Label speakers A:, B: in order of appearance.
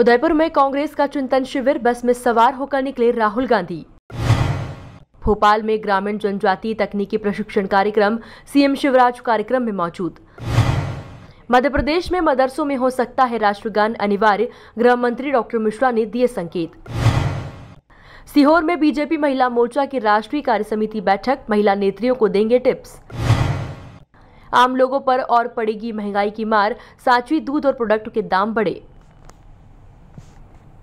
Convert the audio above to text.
A: उदयपुर में कांग्रेस का चिंतन शिविर बस में सवार होकर निकले राहुल गांधी भोपाल में ग्रामीण जनजाति तकनीकी प्रशिक्षण कार्यक्रम सीएम शिवराज कार्यक्रम में मौजूद मध्य प्रदेश में मदरसों में हो सकता है राष्ट्रगान अनिवार्य गृह मंत्री डॉक्टर मिश्रा ने दिए संकेत सीहोर में बीजेपी महिला मोर्चा की राष्ट्रीय कार्य समिति बैठक महिला नेत्रियों को देंगे टिप्स आम लोगों पर और पड़ेगी महंगाई की मार सांची दूध और प्रोडक्ट के दाम बढ़े